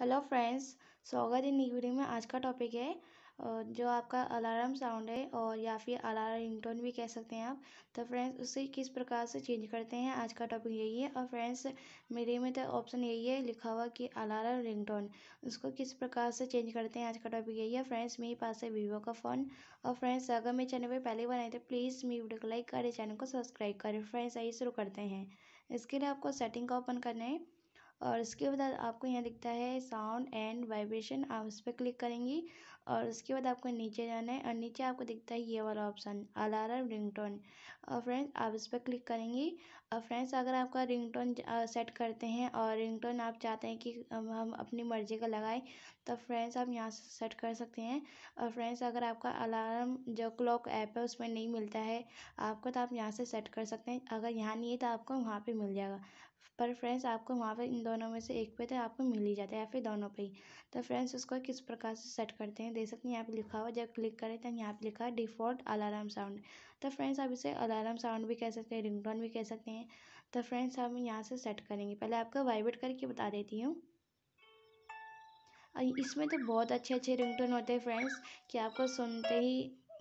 hello friends स्वागत इन video में आज का टॉपिक है जो आपका अलार्म साउंड है और या फिर अलार्म रिंगटोन भी कह सकते हैं आप तो फ्रेंड्स उसे किस प्रकार से चेंज करते हैं आज का टॉपिक यही है और फ्रेंड्स मेरे में तो ऑप्शन यही है लिखा हुआ कि अलार्म रिंगटोन उसको किस प्रकार से चेंज करते हैं आज का टॉपिक यही है फ्रेंड्स मेरे पास है वीवो का फ़ोन और फ्रेंड्स अगर मेरे चैनल पर पहले बनाए तो प्लीज़ मेरी वीडियो को लाइक करें चैनल को सब्सक्राइब करें फ्रेंड्स यही शुरू करते हैं इसके लिए आपको सेटिंग का ओपन करना है और उसके बाद आपको यहाँ दिखता है साउंड एंड वाइब्रेशन आप उस पर क्लिक करेंगी और उसके बाद आपको नीचे जाना है और नीचे आपको दिखता है ये वाला ऑप्शन अलार्म रिंगटोन और फ्रेंड्स आप इस पर क्लिक करेंगी और फ्रेंड्स अगर आपका रिंगटोन सेट करते हैं और रिंगटोन आप चाहते हैं कि हम अपनी मर्ज़ी का लगाएं तो फ्रेंड्स आप यहाँ से सेट कर सकते हैं और फ्रेंड्स अगर आपका अलार्म जो क्लॉक ऐप है उसमें नहीं मिलता है आपको तो आप यहाँ से सेट कर सकते हैं अगर यहाँ नहीं है तो आपको वहाँ पर मिल जाएगा पर फ्रेंड्स आपको वहाँ पे इन दोनों में से एक पे तो आपको मिल ही जाता है या फिर दोनों पे ही तो फ्रेंड्स उसको किस प्रकार से सेट करते हैं देख सकते हैं यहाँ पे लिखा हुआ जब क्लिक करें तो यहाँ पे लिखा है डिफ़ॉल्ट अलार्म साउंड तो फ्रेंड्स आप इसे अलार्म साउंड भी कह सकते हैं टोन भी कह सकते हैं तो फ्रेंड्स हम यहाँ से सेट करेंगे पहले आपको वाइब्रेट करके बता देती हूँ इसमें तो बहुत अच्छे अच्छे टोन होते हैं फ्रेंड्स कि आपको सुनते ही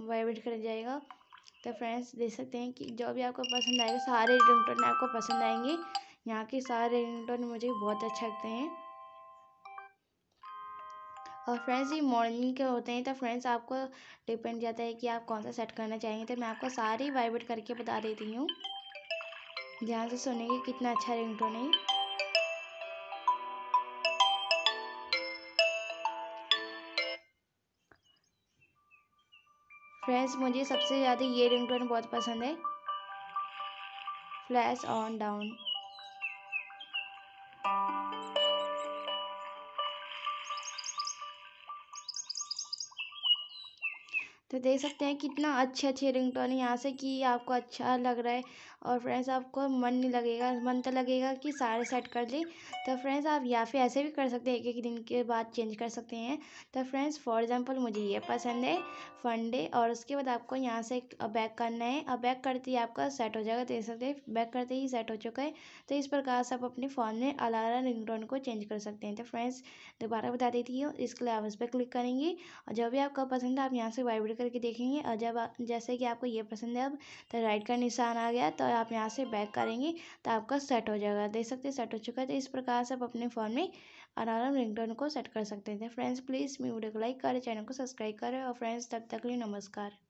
वाइब्रेट कर जाएगा तो फ्रेंड्स देख सकते हैं कि जो भी आपको पसंद आएगा सारे रिंगटोन आपको पसंद आएंगे यहाँ के सारे रिंगटोन मुझे बहुत अच्छे लगते हैं और फ्रेंड्स ये मॉर्निंग के होते हैं तो फ्रेंड्स आपको डिपेंड जाता है कि आप कौन सा सेट करना चाहेंगे तो मैं आपको सारी वाइब्रेट करके बता देती हूँ ध्यान से सुनेंगे कितना अच्छा रिंगटोन है फ्रेंड्स मुझे सबसे ज़्यादा ये रिंगटोन बहुत पसंद है फ्लैश ऑन डाउन तो देख सकते हैं कितना अच्छे अच्छे रिंगटोन यहाँ से कि आपको अच्छा लग रहा है और फ्रेंड्स आपको मन नहीं लगेगा मन तो लगेगा कि सारे सेट कर लें तो फ्रेंड्स आप या फिर ऐसे भी कर सकते हैं एक एक दिन के बाद चेंज कर सकते हैं तो फ्रेंड्स फॉर एग्जांपल मुझे ये पसंद है फंडे और उसके बाद आपको यहाँ से बैक करना है और बैक करते ही आपका सेट हो जाएगा देख सकते हैं बैक करते ही सेट हो चुका है तो इस प्रकार से आप अपने फ़ोन में अलारा टोन को चेंज कर सकते हैं तो फ्रेंड्स दोबारा बता देती हूँ इसके लिए आप उस पर क्लिक करेंगे और जब भी आपका पसंद है आप यहाँ से वाइब्रेट करके देखेंगे और जब जैसे कि आपको ये पसंद है अब तो राइट का निशान आ गया तो आप यहाँ से बैक करेंगे तो आपका सेट हो जाएगा देख सकते हैं सेट हो चुका है तो इस प्रकार से आप अपने फ़ोन में अलार्म रिंगटोन को सेट कर सकते हैं फ्रेंड्स प्लीज़ मेरी वीडियो को लाइक करें चैनल को सब्सक्राइब करें और फ्रेंड्स तब तक के लिए नमस्कार